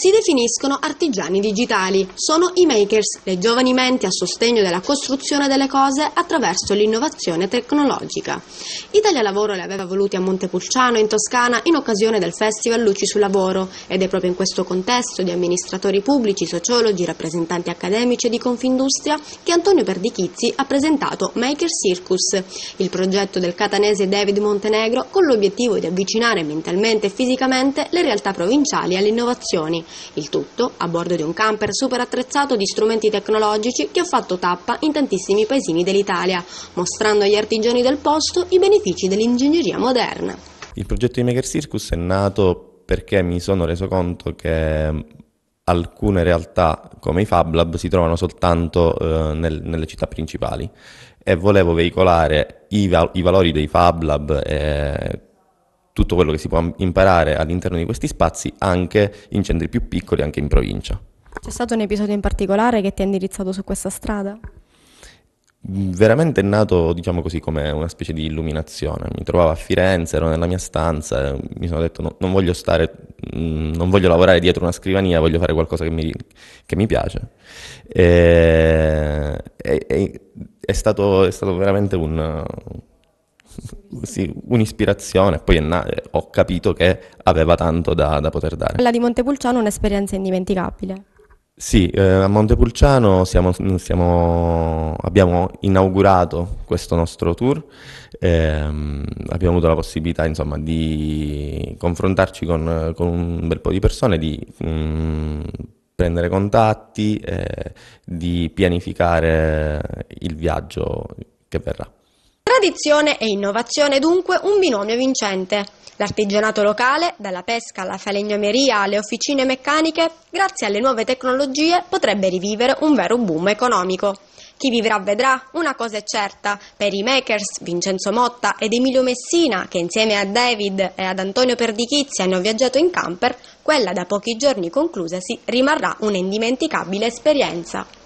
si definiscono artigiani digitali. Sono i makers, le giovani menti a sostegno della costruzione delle cose attraverso l'innovazione tecnologica. Italia Lavoro le aveva voluti a Montepulciano, in Toscana, in occasione del Festival Luci sul Lavoro ed è proprio in questo contesto di amministratori pubblici, sociologi, rappresentanti accademici e di Confindustria che Antonio Perdichizzi ha presentato Maker Circus, il progetto del catanese David Montenegro con l'obiettivo di avvicinare mentalmente e fisicamente le realtà provinciali alle innovazioni. Il tutto a bordo di un camper super attrezzato di strumenti tecnologici che ha fatto tappa in tantissimi paesini dell'Italia, mostrando agli artigiani del posto i benefici dell'ingegneria moderna. Il progetto di Maker Circus è nato perché mi sono reso conto che mm, alcune realtà come i Fab Lab si trovano soltanto eh, nel, nelle città principali e volevo veicolare i, val i valori dei Fab Lab eh, tutto quello che si può imparare all'interno di questi spazi anche in centri più piccoli, anche in provincia. C'è stato un episodio in particolare che ti ha indirizzato su questa strada? Mm, veramente è nato, diciamo così, come una specie di illuminazione. Mi trovavo a Firenze, ero nella mia stanza, mi sono detto no, non voglio stare, mm, non voglio lavorare dietro una scrivania, voglio fare qualcosa che mi, che mi piace. E, e, è, stato, è, stato, veramente un, sì, un'ispirazione, poi ho capito che aveva tanto da, da poter dare. Quella di Montepulciano è un'esperienza indimenticabile. Sì, eh, a Montepulciano siamo, siamo, abbiamo inaugurato questo nostro tour, ehm, abbiamo avuto la possibilità insomma, di confrontarci con, con, un bel po' di persone, di mh, mm, prendere contatti, eh, di pianificare il viaggio che verrà. Tradizione e innovazione dunque un binomio vincente. L'artigianato locale, dalla pesca alla falegnameria alle officine meccaniche, grazie alle nuove tecnologie potrebbe rivivere un vero boom economico. Chi vivrà vedrà, una cosa è certa, per i makers Vincenzo Motta ed Emilio Messina, che insieme a David e ad Antonio Perdichizzi hanno viaggiato in camper, quella da pochi giorni conclusasi rimarrà un'indimenticabile esperienza.